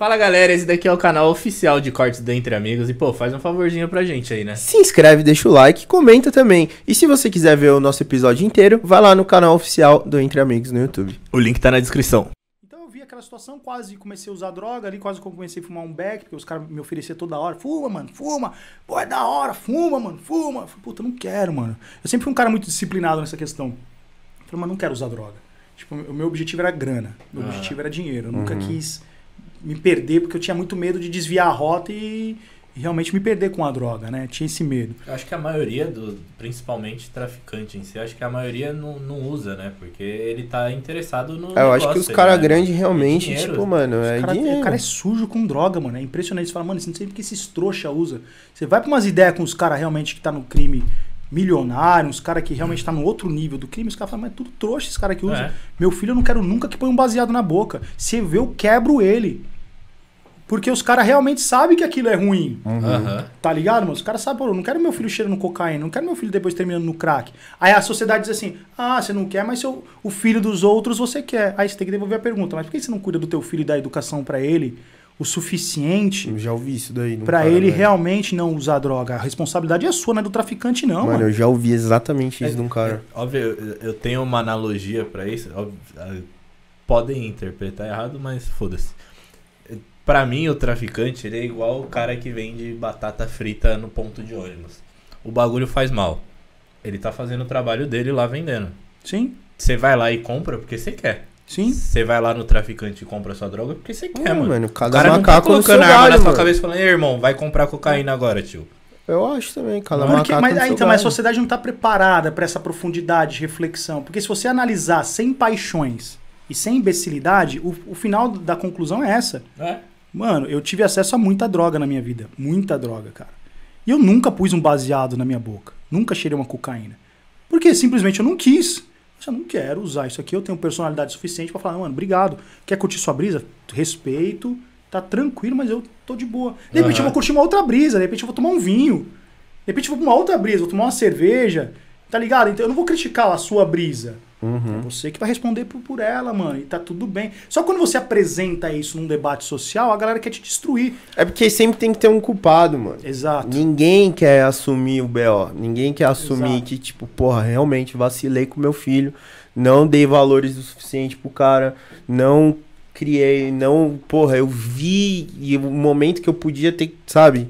Fala galera, esse daqui é o canal oficial de cortes do Entre Amigos e pô, faz um favorzinho pra gente aí, né? Se inscreve, deixa o like, comenta também. E se você quiser ver o nosso episódio inteiro, vai lá no canal oficial do Entre Amigos no YouTube. O link tá na descrição. Então eu vi aquela situação, quase comecei a usar droga ali, quase comecei a fumar um beck, porque os caras me ofereciam toda hora, fuma, mano, fuma, pô, é da hora, fuma, mano, fuma. Eu falei, puta, não quero, mano. Eu sempre fui um cara muito disciplinado nessa questão. falei, mas não quero usar droga. Tipo, o meu objetivo era grana, meu ah. objetivo era dinheiro, eu nunca uhum. quis me perder, porque eu tinha muito medo de desviar a rota e realmente me perder com a droga, né? Tinha esse medo. Eu acho que a maioria, do, principalmente traficante em si, acho que a maioria não, não usa, né? Porque ele tá interessado no. É, eu acho que os caras né? grandes realmente, dinheiro, tipo, mano, é cara, dinheiro. O cara é sujo com droga, mano. É impressionante. Você fala, mano, você não sei porque esses trouxa usa. Você vai pra umas ideias com os caras realmente que tá no crime milionário, uns caras que realmente tá no outro nível do crime, os caras falam, mas é tudo trouxa esse cara que usa. É. Meu filho eu não quero nunca que põe um baseado na boca. Se vê, eu quebro ele. Porque os caras realmente sabem que aquilo é ruim. Uhum. Uhum. Tá ligado, mano? Os caras sabem, pô, não quero meu filho cheirando cocaína, não quero meu filho depois terminando no crack. Aí a sociedade diz assim: ah, você não quer, mas seu, o filho dos outros você quer. Aí você tem que devolver a pergunta: mas por que você não cuida do teu filho e da educação para ele? o suficiente. Eu já ouvi isso daí. Para ele realmente não usar droga. A responsabilidade é sua, não é do traficante, não. Mano, mano. eu já ouvi exatamente isso é, de um cara. É, óbvio, eu tenho uma analogia para isso. Óbvio, ah, podem interpretar errado, mas foda-se. Para mim, o traficante ele é igual o cara que vende batata frita no ponto de ônibus. O bagulho faz mal. Ele tá fazendo o trabalho dele lá vendendo. Sim. Você vai lá e compra porque você quer. Sim. Você vai lá no traficante e compra sua droga porque você quer, hum, mano. mano. Cada o cara macaco é não tá colocando arma galho, na sua mano. cabeça falando, Ei, irmão, vai comprar cocaína agora, tio. Eu acho também, cada mano, macaco. Que, mas, então, galho. mas a sociedade não tá preparada para essa profundidade de reflexão. Porque se você analisar sem paixões e sem imbecilidade, o, o final da conclusão é essa. É. Mano, eu tive acesso a muita droga na minha vida. Muita droga, cara. E eu nunca pus um baseado na minha boca. Nunca cheirei uma cocaína. Porque simplesmente eu não quis. Eu não quero usar isso aqui. Eu tenho personalidade suficiente para falar, mano, obrigado. Quer curtir sua brisa? Respeito. Tá tranquilo, mas eu tô de boa. De repente uhum. eu vou curtir uma outra brisa. De repente eu vou tomar um vinho. De repente eu vou pra uma outra brisa. Vou tomar uma cerveja. Tá ligado? Então eu não vou criticar a sua brisa. Uhum. É você que vai responder por, por, ela, mano. E tá tudo bem. Só quando você apresenta isso num debate social, a galera quer te destruir. É porque sempre tem que ter um culpado, mano. Exato. Ninguém quer assumir o BO. Ninguém quer assumir Exato. que, tipo, porra, realmente vacilei com meu filho. Não dei valores o suficiente pro cara. Não criei. Não, porra, eu vi. E o momento que eu podia ter, sabe?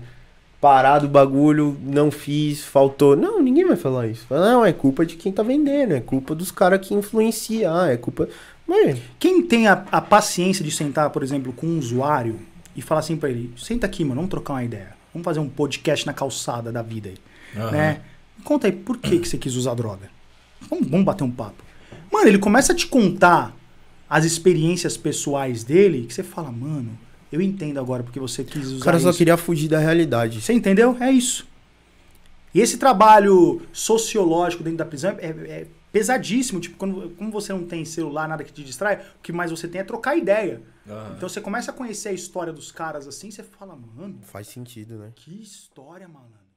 parado o bagulho, não fiz, faltou. Não, ninguém vai falar isso. Não, é culpa de quem tá vendendo, é culpa dos caras que influenciam, ah, é culpa. Mas... Quem tem a, a, paciência de sentar, por exemplo, com um usuário e falar assim para ele: senta aqui, mano, vamos trocar uma ideia. Vamos fazer um podcast na calçada da vida aí. Uhum. Né? Conta aí, por que, que você quis usar droga? Vamos, vamos bater um papo. Mano, ele começa a te contar as experiências pessoais dele que você fala, mano, eu entendo agora porque você quis usar. O cara só isso. queria fugir da realidade. Você entendeu? É isso. E esse trabalho sociológico dentro da prisão é, é, é pesadíssimo. Tipo, quando, como você não tem celular, nada que te distrai, o que mais você tem é trocar ideia. Uhum. Então você começa a conhecer a história dos caras assim, você fala, mano. Faz sentido, né? Que história, malandro.